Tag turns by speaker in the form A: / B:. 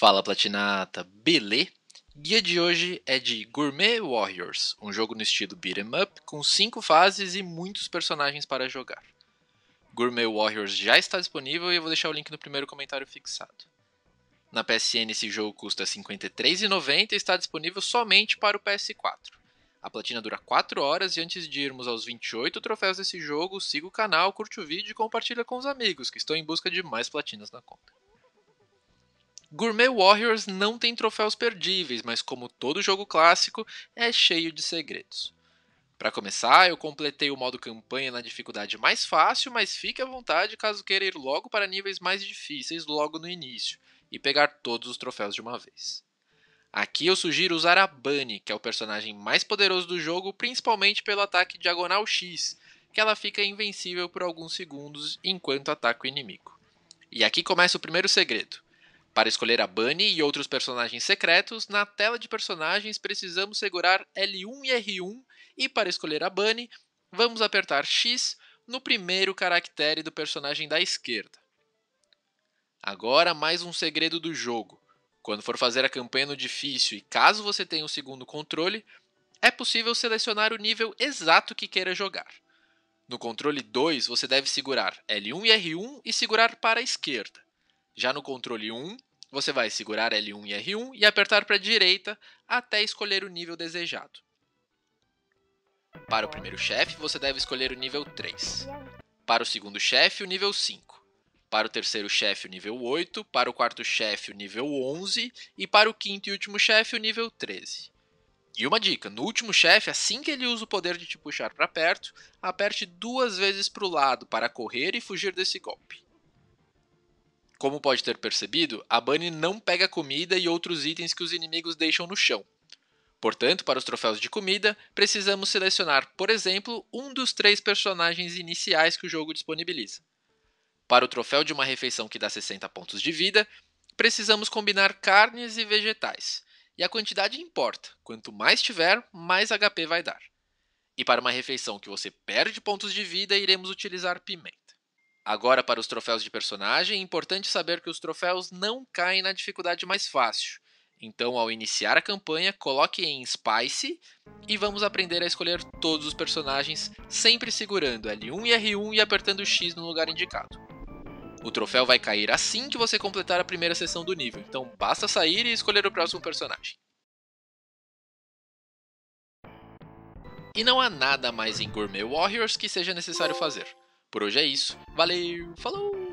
A: Fala Platinata, beleza? Guia de hoje é de Gourmet Warriors, um jogo no estilo beat'em up com 5 fases e muitos personagens para jogar. Gourmet Warriors já está disponível e eu vou deixar o link no primeiro comentário fixado. Na PSN esse jogo custa R$ 53,90 e está disponível somente para o PS4. A platina dura 4 horas e antes de irmos aos 28 troféus desse jogo, siga o canal, curte o vídeo e compartilha com os amigos que estão em busca de mais platinas na conta. Gourmet Warriors não tem troféus perdíveis, mas como todo jogo clássico, é cheio de segredos. Para começar, eu completei o modo campanha na dificuldade mais fácil, mas fique à vontade caso queira ir logo para níveis mais difíceis logo no início e pegar todos os troféus de uma vez. Aqui eu sugiro usar a Bunny, que é o personagem mais poderoso do jogo, principalmente pelo ataque Diagonal X, que ela fica invencível por alguns segundos enquanto ataca o inimigo. E aqui começa o primeiro segredo. Para escolher a Bunny e outros personagens secretos, na tela de personagens precisamos segurar L1 e R1, e para escolher a Bunny, vamos apertar X no primeiro caractere do personagem da esquerda. Agora, mais um segredo do jogo. Quando for fazer a campanha no difícil e caso você tenha o um segundo controle, é possível selecionar o nível exato que queira jogar. No controle 2, você deve segurar L1 e R1 e segurar para a esquerda. Já no controle 1, você vai segurar L1 e R1 e apertar para a direita até escolher o nível desejado. Para o primeiro chefe, você deve escolher o nível 3. Para o segundo chefe, o nível 5. Para o terceiro chefe, o nível 8. Para o quarto chefe, o nível 11. E para o quinto e último chefe, o nível 13. E uma dica: no último chefe, assim que ele usa o poder de te puxar para perto, aperte duas vezes para o lado para correr e fugir desse golpe. Como pode ter percebido, a Bunny não pega comida e outros itens que os inimigos deixam no chão. Portanto, para os troféus de comida, precisamos selecionar, por exemplo, um dos três personagens iniciais que o jogo disponibiliza. Para o troféu de uma refeição que dá 60 pontos de vida, precisamos combinar carnes e vegetais. E a quantidade importa, quanto mais tiver, mais HP vai dar. E para uma refeição que você perde pontos de vida, iremos utilizar pimenta. Agora, para os troféus de personagem, é importante saber que os troféus não caem na dificuldade mais fácil. Então, ao iniciar a campanha, coloque em Spice e vamos aprender a escolher todos os personagens, sempre segurando L1 e R1 e apertando X no lugar indicado. O troféu vai cair assim que você completar a primeira sessão do nível, então basta sair e escolher o próximo personagem. E não há nada mais em Gourmet Warriors que seja necessário fazer. Por hoje é isso. Valeu, falou!